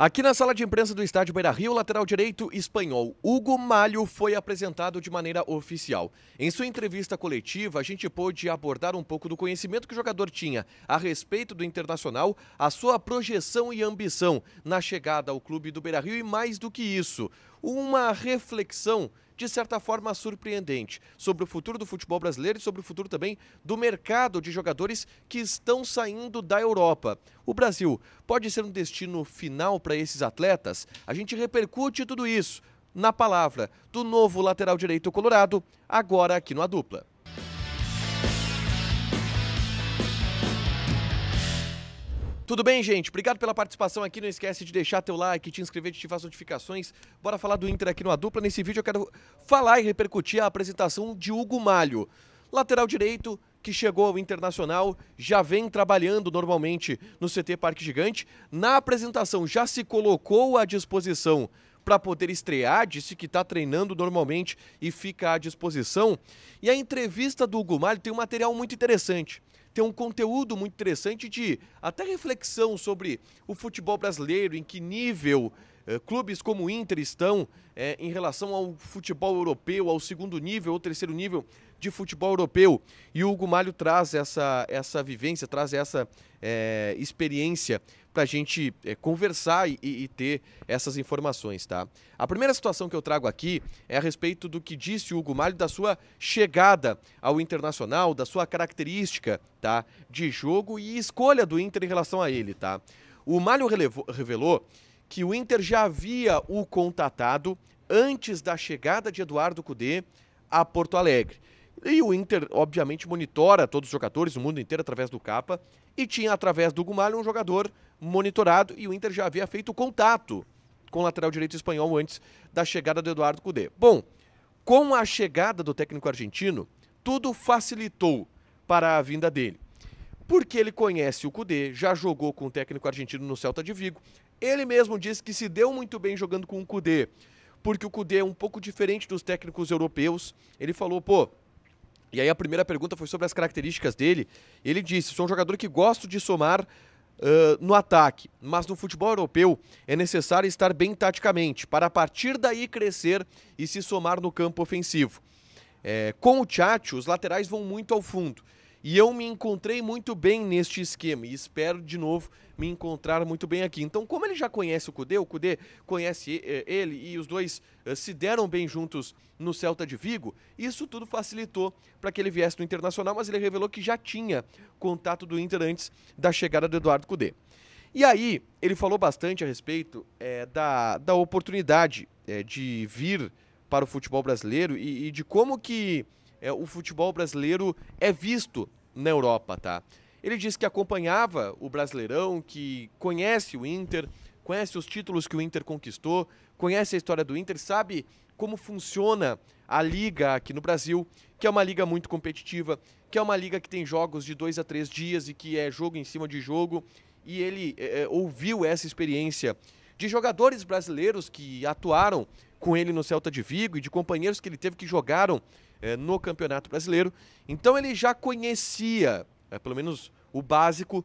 Aqui na sala de imprensa do estádio Beira Rio, lateral direito espanhol Hugo Malho foi apresentado de maneira oficial. Em sua entrevista coletiva, a gente pôde abordar um pouco do conhecimento que o jogador tinha a respeito do internacional, a sua projeção e ambição na chegada ao clube do Beira Rio e mais do que isso, uma reflexão de certa forma surpreendente sobre o futuro do futebol brasileiro e sobre o futuro também do mercado de jogadores que estão saindo da Europa. O Brasil pode ser um destino final para esses atletas? A gente repercute tudo isso na palavra do novo lateral direito colorado, agora aqui no A Dupla. Tudo bem, gente? Obrigado pela participação aqui. Não esquece de deixar teu like, te inscrever, de ativar as notificações. Bora falar do Inter aqui no Dupla. Nesse vídeo eu quero falar e repercutir a apresentação de Hugo Malho, lateral direito que chegou ao Internacional, já vem trabalhando normalmente no CT Parque Gigante. Na apresentação já se colocou à disposição para poder estrear, disse que está treinando normalmente e fica à disposição. E a entrevista do Hugo Malho tem um material muito interessante tem um conteúdo muito interessante de até reflexão sobre o futebol brasileiro, em que nível eh, clubes como o Inter estão é, em relação ao futebol europeu, ao segundo nível ou terceiro nível de futebol europeu. E o Hugo Malho traz essa, essa vivência, traz essa é, experiência para a gente é, conversar e, e, ter essas informações, tá? A primeira situação que eu trago aqui é a respeito do que disse o Hugo Malho da sua chegada ao Internacional, da sua característica, tá? De jogo e escolha do Inter em relação a ele, tá? O Malho revelou que o Inter já havia o contatado antes da chegada de Eduardo Cudê a Porto Alegre. E o Inter, obviamente, monitora todos os jogadores, o mundo inteiro, através do Capa, e tinha, através do Gumalho, um jogador monitorado, e o Inter já havia feito contato com o lateral direito espanhol antes da chegada do Eduardo Cudê. Bom, com a chegada do técnico argentino, tudo facilitou para a vinda dele porque ele conhece o Cudê, já jogou com o técnico argentino no Celta de Vigo. Ele mesmo disse que se deu muito bem jogando com o Cudê, porque o Cudê é um pouco diferente dos técnicos europeus. Ele falou, pô, e aí a primeira pergunta foi sobre as características dele. Ele disse: sou um jogador que gosto de somar uh, no ataque, mas no futebol europeu é necessário estar bem taticamente para a partir daí crescer e se somar no campo ofensivo. É, com o Tchatch, os laterais vão muito ao fundo. E eu me encontrei muito bem neste esquema e espero de novo me encontrar muito bem aqui. Então, como ele já conhece o Cudê, o Cudê conhece eh, ele e os dois eh, se deram bem juntos no Celta de Vigo, isso tudo facilitou para que ele viesse no Internacional, mas ele revelou que já tinha contato do Inter antes da chegada do Eduardo Cudê. E aí, ele falou bastante a respeito é, da, da oportunidade é, de vir para o futebol brasileiro e, e de como que é, o futebol brasileiro é visto na Europa, tá? Ele disse que acompanhava o Brasileirão, que conhece o Inter, conhece os títulos que o Inter conquistou, conhece a história do Inter, sabe como funciona a liga aqui no Brasil, que é uma liga muito competitiva, que é uma liga que tem jogos de dois a três dias e que é jogo em cima de jogo. E ele é, é ouviu essa experiência de jogadores brasileiros que atuaram com ele no Celta de Vigo e de companheiros que ele teve que jogaram eh, no Campeonato Brasileiro. Então ele já conhecia, eh, pelo menos, o básico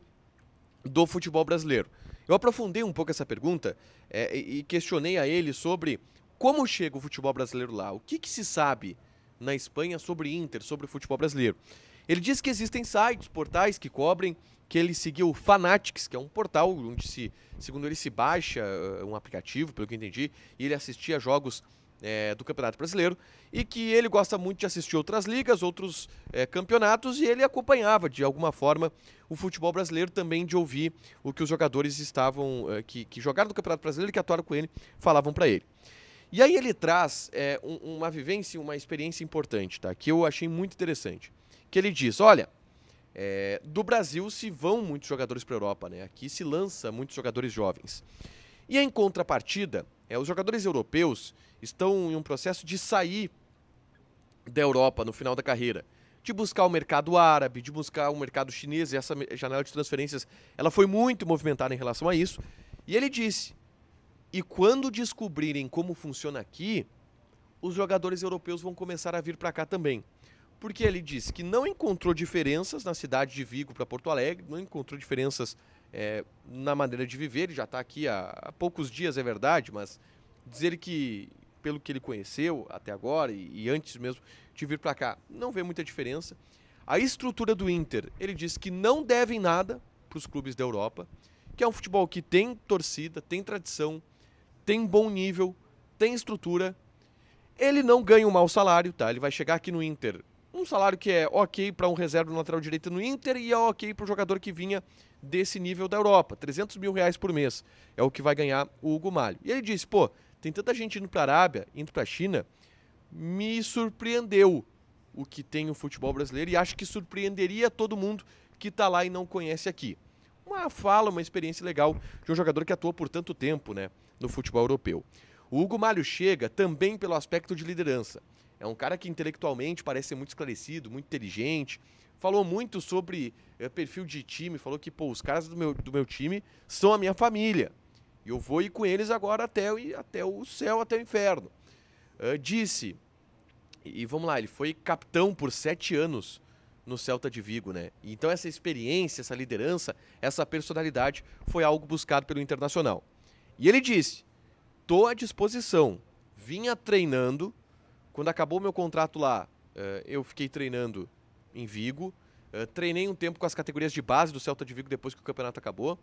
do futebol brasileiro. Eu aprofundei um pouco essa pergunta eh, e questionei a ele sobre como chega o futebol brasileiro lá, o que, que se sabe na Espanha sobre Inter, sobre o futebol brasileiro. Ele diz que existem sites, portais que cobrem que ele seguiu o Fanatics, que é um portal onde se, segundo ele, se baixa eh, um aplicativo, pelo que eu entendi, e ele assistia jogos é, do Campeonato Brasileiro, e que ele gosta muito de assistir outras ligas, outros é, campeonatos, e ele acompanhava, de alguma forma, o futebol brasileiro também de ouvir o que os jogadores estavam, é, que, que jogaram no Campeonato Brasileiro e que atuaram com ele, falavam para ele. E aí ele traz um, uma vivência, uma experiência importante, tá? Que eu achei muito interessante que ele diz: olha, é, do Brasil se vão muitos jogadores para a Europa, né? Aqui se lança muitos jogadores jovens. E em contrapartida, é, os jogadores europeus estão em um processo de sair da Europa no final da carreira, de buscar o mercado árabe, de buscar o mercado chinês. E essa janela de transferências, ela foi muito movimentada em relação a isso. E ele disse: e quando descobrirem como funciona aqui, os jogadores europeus vão começar a vir para cá também porque ele disse que não encontrou diferenças na cidade de Vigo para Porto Alegre, não encontrou diferenças é, na maneira de viver, ele já está aqui há, há, poucos dias, é verdade, mas dizer que, pelo que ele conheceu até agora e, e antes mesmo de vir para cá, não vê muita diferença. A estrutura do Inter, ele disse que não devem nada para os clubes da Europa, que é um futebol que tem torcida, tem tradição, tem bom nível, tem estrutura. Ele não ganha um mau salário, tá? Ele vai chegar aqui no Inter um salário que é ok para um reserva no lateral direito no Inter e é ok para o jogador que vinha desse nível da Europa. 300 mil reais por mês é o que vai ganhar o Hugo Malho. E ele disse, pô, tem tanta gente indo para a Arábia, indo para a China, me surpreendeu o que tem o futebol brasileiro e acho que surpreenderia todo mundo que está lá e não conhece aqui. Uma fala, uma experiência legal de um jogador que atua por tanto tempo né, no futebol europeu. O Hugo Malho chega também pelo aspecto de liderança. É um cara que intelectualmente parece ser muito esclarecido, muito inteligente. Falou muito sobre é, perfil de time, falou que pô, os caras do meu, do meu time são a minha família. E eu vou ir com eles agora até, até o céu, até o inferno. Uh, disse, e, e vamos lá, ele foi capitão por sete anos no Celta de Vigo, né? Então essa experiência, essa liderança, essa personalidade foi algo buscado pelo Internacional. E ele disse tô à disposição. Vinha treinando. Quando acabou meu contrato lá, eh, eu fiquei treinando em Vigo. Eh, treinei um tempo com as categorias de base do Celta de Vigo depois que o campeonato acabou.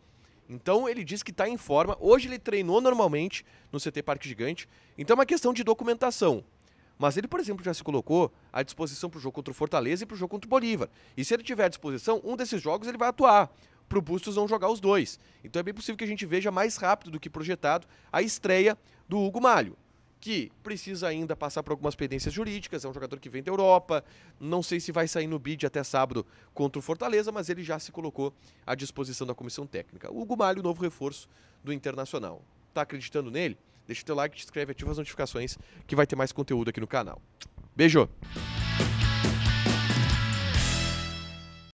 Então ele diz que está em forma. Hoje ele treinou normalmente no CT Parque Gigante. Então é uma questão de documentação. Mas ele, por exemplo, já se colocou à disposição para o jogo contra o Fortaleza e para o jogo contra o Bolívar. E se ele tiver à disposição, um desses jogos ele vai atuar pro Bustos não jogar os dois. Então é bem possível que a gente veja mais rápido do que projetado a estreia do Hugo Malho, que precisa ainda passar por algumas pendências jurídicas, é um jogador que vem da Europa, não sei se vai sair no bid até sábado contra o Fortaleza, mas ele já se colocou à disposição da comissão técnica. O Hugo Malho, novo reforço do Internacional. Tá acreditando nele? Deixa teu like, te inscreve, ativa as notificações que vai ter mais conteúdo aqui no canal. Beijo!